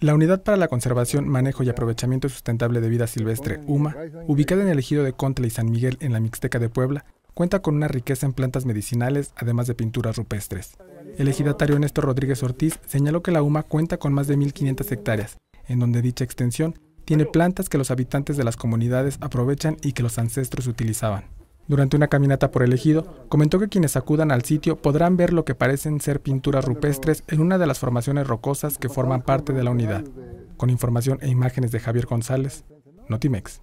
La Unidad para la Conservación, Manejo y Aprovechamiento Sustentable de Vida Silvestre, UMA, ubicada en el ejido de Contla y San Miguel en la Mixteca de Puebla, cuenta con una riqueza en plantas medicinales, además de pinturas rupestres. El ejidatario Néstor Rodríguez Ortiz señaló que la UMA cuenta con más de 1.500 hectáreas, en donde dicha extensión tiene plantas que los habitantes de las comunidades aprovechan y que los ancestros utilizaban. Durante una caminata por el ejido, comentó que quienes acudan al sitio podrán ver lo que parecen ser pinturas rupestres en una de las formaciones rocosas que forman parte de la unidad. Con información e imágenes de Javier González, Notimex.